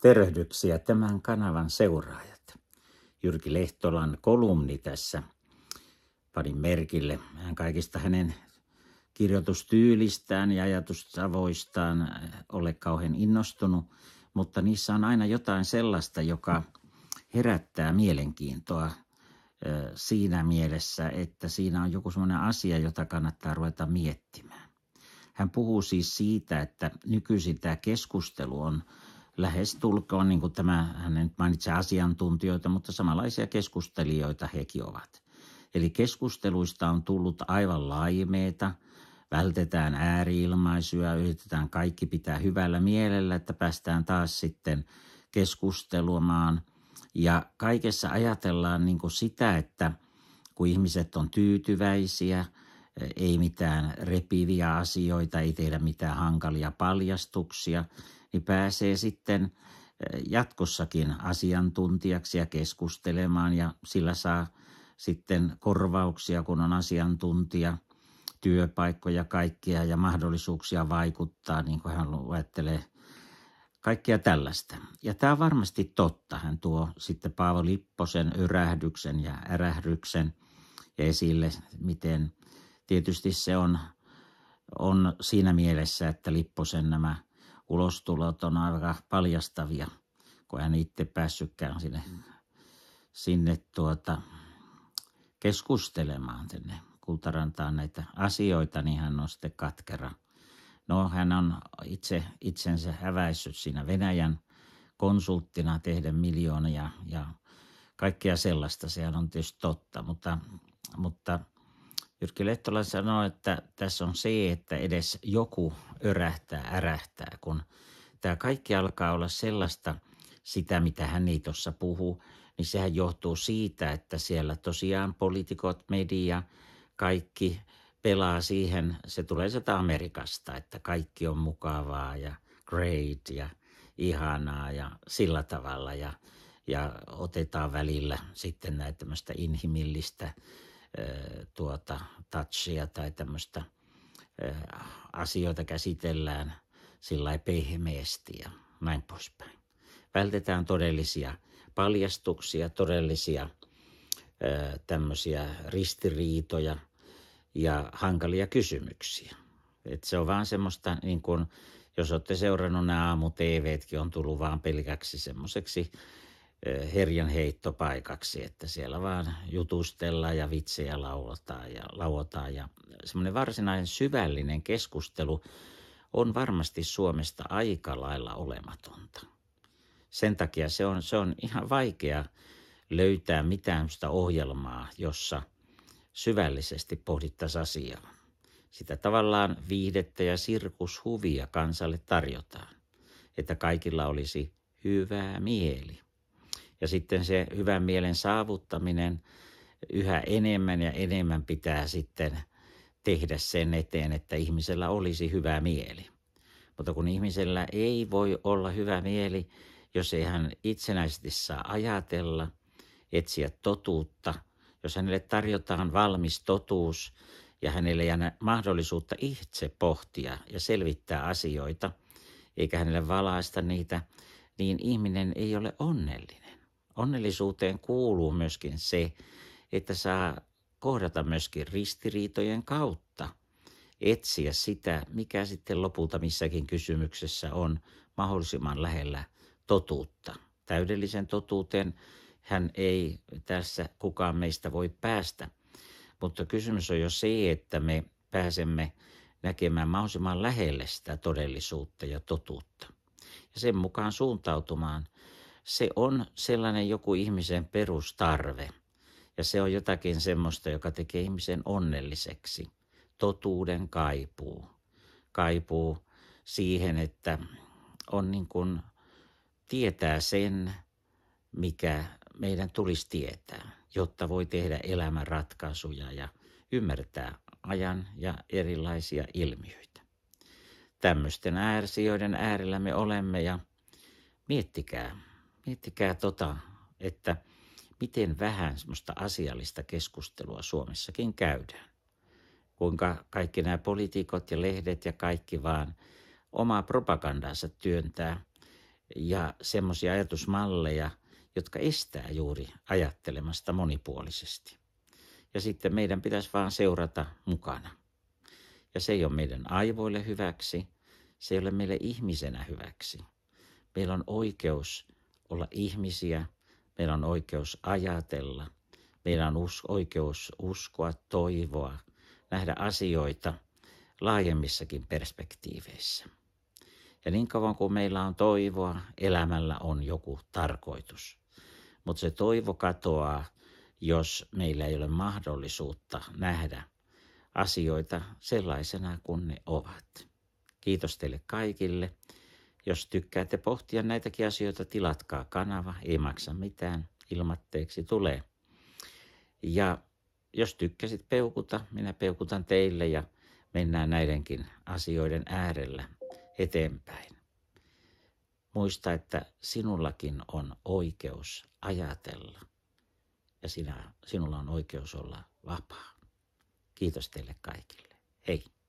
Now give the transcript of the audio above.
Tervehdyksiä tämän kanavan seuraajat. Jyrki Lehtolan kolumni tässä panin merkille. Hän kaikista hänen kirjoitustyylistään ja ajatustavoistaan eh, ole kauhean innostunut, mutta niissä on aina jotain sellaista, joka herättää mielenkiintoa eh, siinä mielessä, että siinä on joku sellainen asia, jota kannattaa ruveta miettimään. Hän puhuu siis siitä, että nykyisin tämä keskustelu on lähes tulkoon niin kuin tämä, hänen nyt mainitsee asiantuntijoita, mutta samanlaisia keskustelijoita hekin ovat. Eli keskusteluista on tullut aivan laimeita, vältetään ääriilmaisuja, yritetään kaikki pitää hyvällä mielellä, että päästään taas sitten keskustelumaan. Ja kaikessa ajatellaan niin kuin sitä, että kun ihmiset on tyytyväisiä – ei mitään repiviä asioita, ei tehdä mitään hankalia paljastuksia, niin pääsee sitten jatkossakin asiantuntijaksi ja keskustelemaan ja sillä saa sitten korvauksia, kun on asiantuntija, työpaikkoja kaikkia ja mahdollisuuksia vaikuttaa, niin kuin hän ajattelee kaikkea tällaista. Ja tämä on varmasti totta. Hän tuo sitten Paavo Lipposen yrähdyksen ja ärähdyksen esille, miten – tietysti se on, on siinä mielessä, että Lipposen nämä ulostulot on aika paljastavia, kun hän itse päässytkään sinne, sinne tuota, keskustelemaan tänne Kultarantaan näitä asioita, niin hän on sitten katkera. No hän on itse itsensä häväissyt siinä Venäjän konsulttina tehdä miljoonia ja kaikkea sellaista, sehän on tietysti totta, mutta, mutta – Jyrki Lehtola sanoi, että tässä on se, että edes joku örähtää, ärähtää, kun tämä kaikki alkaa olla sellaista, sitä mitä hän ei tuossa puhuu, niin sehän johtuu siitä, että siellä tosiaan poliitikot, media, kaikki pelaa siihen, se tulee sieltä Amerikasta, että kaikki on mukavaa ja great ja ihanaa ja sillä tavalla ja, ja otetaan välillä sitten näitä tämmöistä inhimillistä tuota, touchia tai tämmöistä asioita käsitellään sillä pehmeästi ja näin poispäin. Vältetään todellisia paljastuksia, todellisia tämmöisiä ristiriitoja ja hankalia kysymyksiä. Et se on vaan semmoista, niin kun, jos olette seurannut nämä aamu-tvtkin, on tullut vaan pelkäksi semmoiseksi herjanheittopaikaksi, heittopaikaksi, että siellä vaan jutustellaan ja vitsejä laulotaan ja, lauotaan ja semmoinen varsinainen syvällinen keskustelu on varmasti Suomesta aika lailla olematonta. Sen takia se on, se on ihan vaikea löytää mitään sitä ohjelmaa, jossa syvällisesti pohdittaisiin asiaa. Sitä tavallaan viihdettä ja sirkushuvia kansalle tarjotaan, että kaikilla olisi hyvää mieli. Ja sitten se hyvän mielen saavuttaminen yhä enemmän ja enemmän pitää sitten tehdä sen eteen, että ihmisellä olisi hyvä mieli. Mutta kun ihmisellä ei voi olla hyvä mieli, jos ei hän itsenäisesti saa ajatella, etsiä totuutta, jos hänelle tarjotaan valmis totuus ja hänelle jää mahdollisuutta itse pohtia ja selvittää asioita, eikä hänelle valaista niitä, niin ihminen ei ole onnellinen onnellisuuteen kuuluu myöskin se, että saa kohdata myöskin ristiriitojen kautta, etsiä sitä, mikä sitten lopulta missäkin kysymyksessä on mahdollisimman lähellä totuutta. Täydellisen totuuteen hän ei tässä kukaan meistä voi päästä, mutta kysymys on jo se, että me pääsemme näkemään mahdollisimman lähelle sitä todellisuutta ja totuutta ja sen mukaan suuntautumaan – se on sellainen joku ihmisen perustarve. Ja se on jotakin semmoista, joka tekee ihmisen onnelliseksi. Totuuden kaipuu. Kaipuu siihen, että on niin kuin tietää sen, mikä meidän tulisi tietää, jotta voi tehdä elämän ratkaisuja ja ymmärtää ajan ja erilaisia ilmiöitä. Tämmöisten äärsijoiden äärellä me olemme ja miettikää, Miettikää tota, että miten vähän semmoista asiallista keskustelua Suomessakin käydään. Kuinka kaikki nämä poliitikot ja lehdet ja kaikki vaan omaa propagandaansa työntää ja semmoisia ajatusmalleja, jotka estää juuri ajattelemasta monipuolisesti. Ja sitten meidän pitäisi vaan seurata mukana. Ja se ei ole meidän aivoille hyväksi, se ei ole meille ihmisenä hyväksi. Meillä on oikeus – olla ihmisiä, meillä on oikeus ajatella, meillä on us- oikeus uskoa, toivoa, nähdä asioita laajemmissakin perspektiiveissä. Ja niin kauan kuin meillä on toivoa, elämällä on joku tarkoitus. Mutta se toivo katoaa, jos meillä ei ole mahdollisuutta nähdä asioita sellaisena kuin ne ovat. Kiitos teille kaikille. Jos tykkäätte pohtia näitäkin asioita, tilatkaa kanava, ei maksa mitään, ilmatteeksi tulee. Ja jos tykkäsit peukuta, minä peukutan teille ja mennään näidenkin asioiden äärellä eteenpäin. Muista, että sinullakin on oikeus ajatella ja sinä, sinulla on oikeus olla vapaa. Kiitos teille kaikille. Hei!